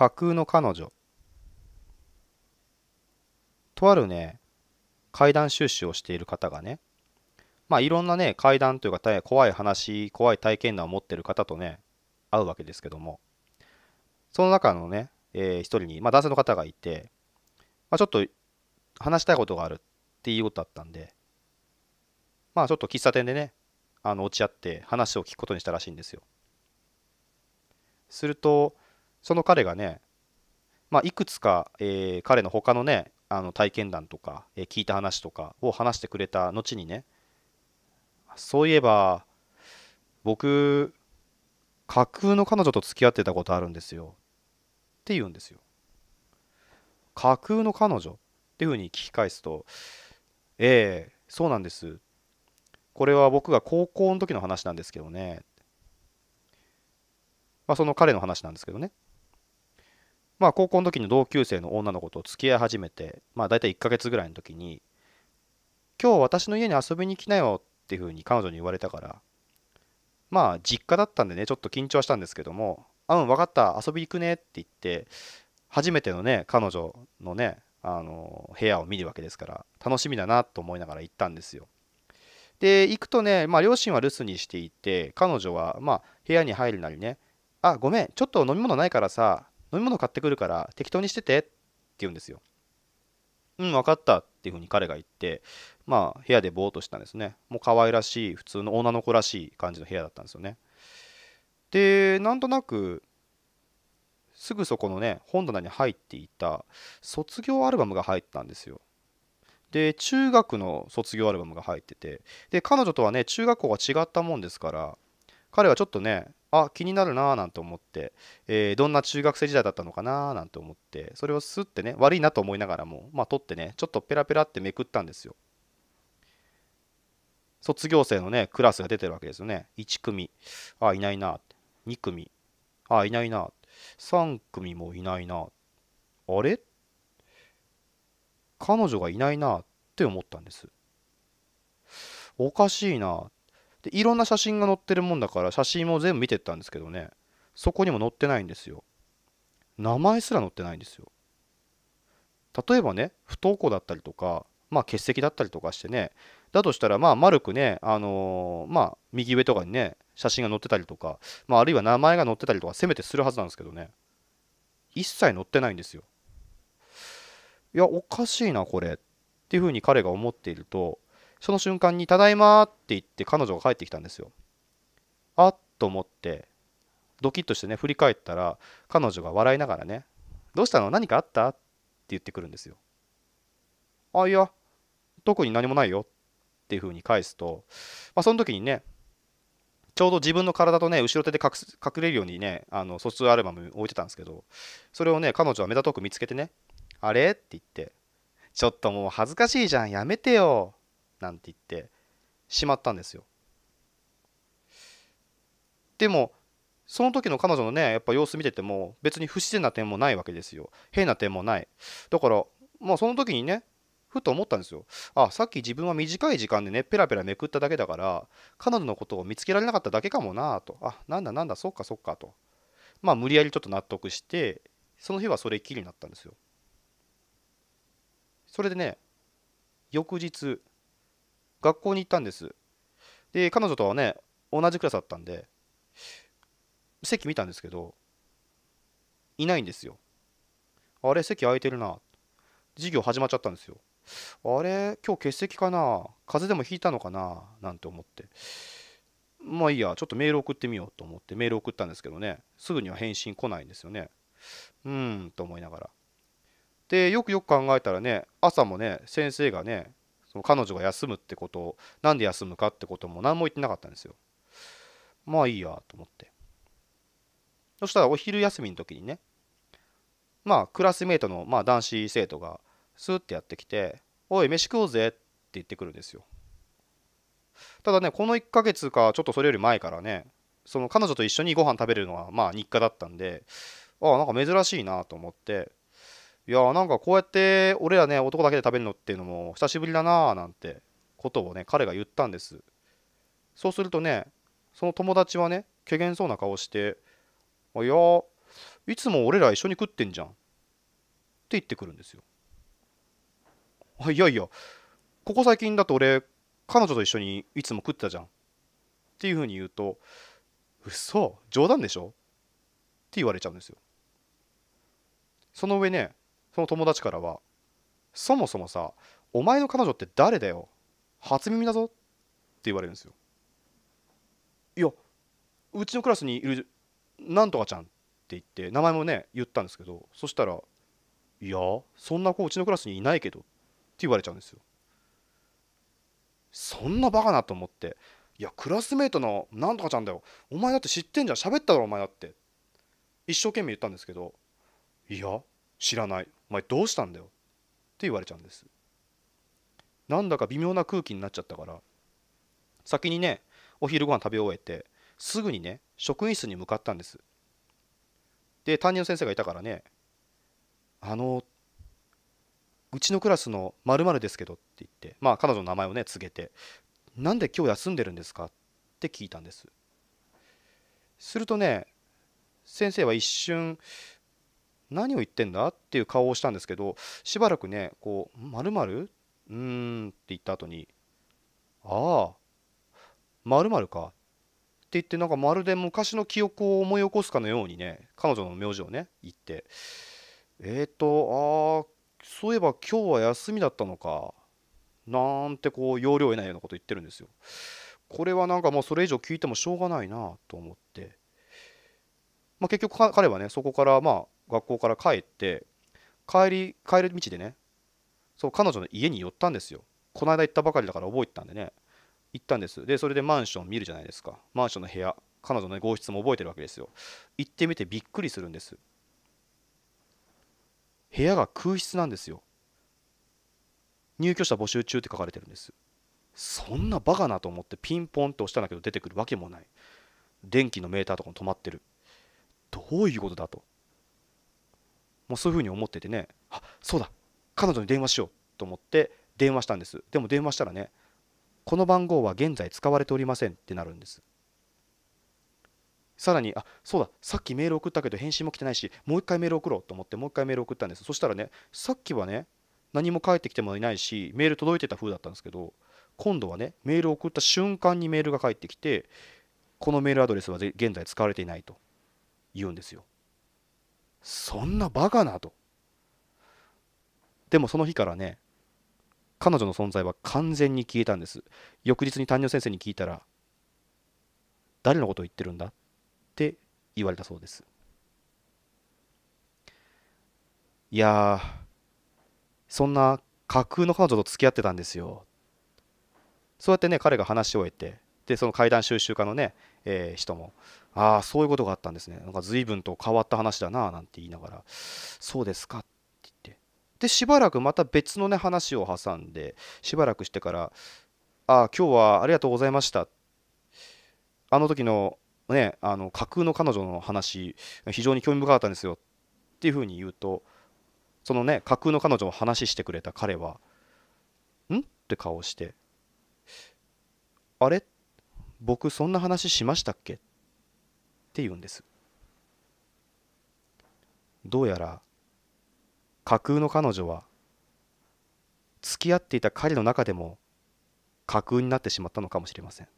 架空の彼女とあるね怪談収集をしている方がねまあいろんなね怪談というか怖い話怖い体験談を持ってる方とね会うわけですけどもその中のね、えー、一人に、まあ、男性の方がいて、まあ、ちょっと話したいことがあるっていうことだったんでまあちょっと喫茶店でねあの落ち合って話を聞くことにしたらしいんですよするとその彼がね、まあ、いくつか、えー、彼の他のね、あの体験談とか、えー、聞いた話とかを話してくれた後にね、そういえば、僕、架空の彼女と付き合ってたことあるんですよ。って言うんですよ。架空の彼女っていうふうに聞き返すと、ええー、そうなんです。これは僕が高校の時の話なんですけどね。まあ、その彼の話なんですけどね。まあ、高校の時に同級生の女の子と付き合い始めて、まあ、大体1ヶ月ぐらいの時に「今日私の家に遊びに来なよ」っていうふうに彼女に言われたからまあ実家だったんでねちょっと緊張したんですけども「あうん分かった遊び行くね」って言って初めてのね彼女のねあの部屋を見るわけですから楽しみだなと思いながら行ったんですよ。で行くとね、まあ、両親は留守にしていて彼女はまあ部屋に入るなりね「あごめんちょっと飲み物ないからさ飲み物買ってくるから適当にしててって言うんですよ。うん、分かったっていうふうに彼が言って、まあ、部屋でぼーっとしたんですね。もう可愛らしい、普通の女の子らしい感じの部屋だったんですよね。で、なんとなく、すぐそこのね、本棚に入っていた卒業アルバムが入ったんですよ。で、中学の卒業アルバムが入ってて、で、彼女とはね、中学校が違ったもんですから、彼はちょっとねあ気になるなーなんて思って、えー、どんな中学生時代だったのかなーなんて思ってそれをすってね悪いなと思いながらもまあ取ってねちょっとペラペラってめくったんですよ卒業生のねクラスが出てるわけですよね1組あいないな2組あいないな3組もいないなあれ彼女がいないなって思ったんですおかしいなでいろんな写真が載ってるもんだから写真も全部見てったんですけどねそこにも載ってないんですよ名前すら載ってないんですよ例えばね不登校だったりとかまあ欠席だったりとかしてねだとしたらまあ丸くねあのー、まあ右上とかにね写真が載ってたりとか、まあ、あるいは名前が載ってたりとかせめてするはずなんですけどね一切載ってないんですよいやおかしいなこれっていうふうに彼が思っているとその瞬間に「ただいま」って言って彼女が帰ってきたんですよ。あっと思ってドキッとしてね振り返ったら彼女が笑いながらね「どうしたの何かあった?」って言ってくるんですよ。あいや特に何もないよっていうふうに返すと、まあ、その時にねちょうど自分の体とね後ろ手で隠れるようにねあの卒アルバム置いてたんですけどそれをね彼女は目立とく見つけてね「あれ?」って言って「ちょっともう恥ずかしいじゃんやめてよ」なんて言ってしまったんですよでもその時の彼女のねやっぱ様子見てても別に不自然な点もないわけですよ変な点もないだからまあその時にねふと思ったんですよあさっき自分は短い時間でねペラペラめくっただけだから彼女のことを見つけられなかっただけかもなとあなんだなんだそっかそっかとまあ無理やりちょっと納得してその日はそれっきりになったんですよそれでね翌日学校に行ったんです。で、彼女とはね、同じクラスだったんで、席見たんですけど、いないんですよ。あれ、席空いてるな。授業始まっちゃったんですよ。あれ、今日欠席かな風邪でもひいたのかななんて思って。まあいいや、ちょっとメール送ってみようと思ってメール送ったんですけどね、すぐには返信来ないんですよね。うーん、と思いながら。で、よくよく考えたらね、朝もね、先生がね、その彼女が休むってことなんで休むかってことも何も言ってなかったんですよまあいいやと思ってそしたらお昼休みの時にねまあクラスメートの、まあ、男子生徒がスーってやってきて「おい飯食おうぜ」って言ってくるんですよただねこの1ヶ月かちょっとそれより前からねその彼女と一緒にご飯食べるのはまあ日課だったんでああなんか珍しいなと思っていやーなんかこうやって俺らね男だけで食べるのっていうのも久しぶりだなーなんてことをね彼が言ったんですそうするとねその友達はねけげんそうな顔して「いやーいつも俺ら一緒に食ってんじゃん」って言ってくるんですよいやいやここ最近だと俺彼女と一緒にいつも食ってたじゃんっていうふうに言うと「うそ冗談でしょ?」って言われちゃうんですよその上ねその友達からは「そもそもさお前の彼女って誰だよ初耳だぞ」って言われるんですよ。いやうちのクラスにいるなんとかちゃんって言って名前もね言ったんですけどそしたら「いやそんな子うちのクラスにいないけど」って言われちゃうんですよ。そんなバカなと思って「いやクラスメートのなんとかちゃんだよお前だって知ってんじゃん喋っただろお前だって」一生懸命言ったんですけど「いや知らないお前どうしたんだよって言われちゃうんですなんだか微妙な空気になっちゃったから先にねお昼ご飯食べ終えてすぐにね職員室に向かったんですで担任の先生がいたからねあのうちのクラスのまるですけどって言ってまあ彼女の名前をね告げてなんで今日休んでるんですかって聞いたんですするとね先生は一瞬何を言ってんだっていう顔をしたんですけどしばらくねこう「まるまるうーん」って言った後に「ああまるまるか」って言ってなんかまるで昔の記憶を思い起こすかのようにね彼女の名字をね言ってえっ、ー、とああそういえば今日は休みだったのかなんてこう要領得ないようなこと言ってるんですよこれはなんかもうそれ以上聞いてもしょうがないなと思ってまあ、結局彼はねそこからまあ学校から帰って帰り帰る道でねそう彼女の家に寄ったんですよこの間行ったばかりだから覚えてたんでね行ったんですでそれでマンション見るじゃないですかマンションの部屋彼女の、合室も覚えてるわけですよ行ってみてびっくりするんです部屋が空室なんですよ入居者募集中って書かれてるんですそんなバカなと思ってピンポンって押したんだけど出てくるわけもない電気のメーターとかも止まってるどういうことだともうそういうふうに思っててねあそうだ彼女に電話しようと思って電話したんですでも電話したらねこの番号は現在使われておりませんってなるんですさらにあそうださっきメール送ったけど返信も来てないしもう一回メール送ろうと思ってもう一回メール送ったんですそしたらねさっきはね何も返ってきてもいないしメール届いてた風だったんですけど今度はねメールを送った瞬間にメールが返ってきてこのメールアドレスは現在使われていないと言うんですよ。そんなバカなと。でもその日からね、彼女の存在は完全に消えたんです。翌日に担任先生に聞いたら、誰のことを言ってるんだって言われたそうです。いやそんな架空の彼女と付き合ってたんですよ。そうやってね、彼が話を終えて、で、その怪談収集家のね、えー、人もああそういうことがあったんですねなんか随分と変わった話だななんて言いながらそうですかって言ってでしばらくまた別のね話を挟んでしばらくしてからああ今日はありがとうございましたあの時のねあの架空の彼女の話非常に興味深かったんですよっていうふうに言うとそのね架空の彼女を話してくれた彼はんって顔してあれって僕そんな話しましたっけって言うんですどうやら架空の彼女は付き合っていた彼の中でも架空になってしまったのかもしれません